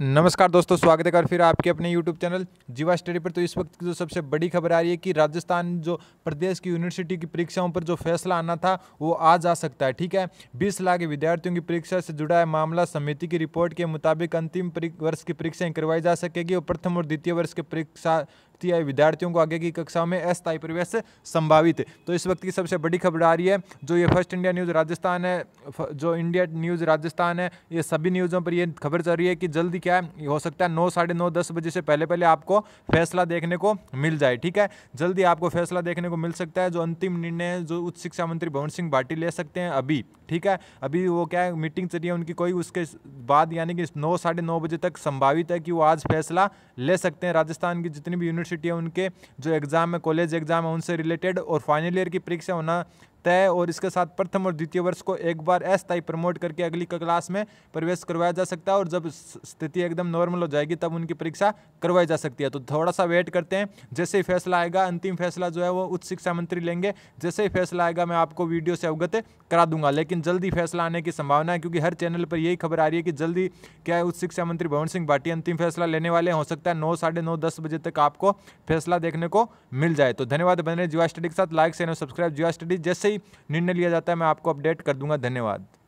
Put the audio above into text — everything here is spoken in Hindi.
नमस्कार दोस्तों स्वागत है और फिर आपके अपने YouTube चैनल जीवा स्टडी पर तो इस वक्त की जो सबसे बड़ी खबर आ रही है कि राजस्थान जो प्रदेश की यूनिवर्सिटी की परीक्षाओं पर जो फैसला आना था वो आज आ सकता है ठीक है 20 लाख विद्यार्थियों की परीक्षा से जुड़ा है मामला समिति की रिपोर्ट के मुताबिक अंतिम वर्ष की परीक्षाएं करवाई जा सकेगी और प्रथम और द्वितीय वर्ष के परीक्षा सकती है विद्यार्थियों को आगे की कक्षाओं में अस्थायी प्रवेश संभावित तो इस वक्त की सबसे बड़ी खबर आ रही है जो ये फर्स्ट इंडिया न्यूज़ राजस्थान है जो इंडिया न्यूज़ राजस्थान है ये सभी न्यूज़ों पर ये खबर चल रही है कि जल्दी क्या है हो सकता है नौ साढ़े नौ दस बजे से पहले पहले आपको फैसला देखने को मिल जाए ठीक है जल्दी आपको फैसला देखने को मिल सकता है जो अंतिम निर्णय है जो उच्च शिक्षा मंत्री भवन सिंह भाटी ले सकते हैं अभी ठीक है अभी वो क्या है मीटिंग चल रही है उनकी कोई उसके बाद यानी कि नौ साढ़े नौ बजे तक संभावित है कि वो आज फैसला ले सकते हैं राजस्थान की जितनी भी यूनिवर्सिटी यूनिवर्सिटी है उनके जो एग्ज़ाम है कॉलेज एग्ज़ाम है उनसे रिलेटेड और फाइनल ईयर की परीक्षा होना तय और इसके साथ प्रथम और द्वितीय वर्ष को एक बार अस्थायी प्रमोट करके अगली क्लास में प्रवेश करवाया जा सकता है और जब स्थिति एकदम नॉर्मल हो जाएगी तब उनकी परीक्षा करवाई जा सकती है तो थोड़ा सा वेट करते हैं जैसे ही फैसला आएगा अंतिम फैसला जो है वो उच्च शिक्षा मंत्री लेंगे जैसे ही फैसला आएगा मैं आपको वीडियो से अवगत करा दूंगा लेकिन जल्दी फैसला आने की संभावना है क्योंकि हर चैनल पर यही खबर आ रही है कि जल्दी क्या है उच्च शिक्षा मंत्री भवन सिंह भाटी अंतिम फैसला लेने वाले हो सकता है नौ साढ़े नौ दस बजे तक आपको फैसला देखने को मिल जाए तो धन्यवाद बने जीवा स्टडी के साथ लाइक शेयर और सब्सक्राइब जीवा स्टडी जैसे ही निर्णय लिया जाता है मैं आपको अपडेट कर दूंगा धन्यवाद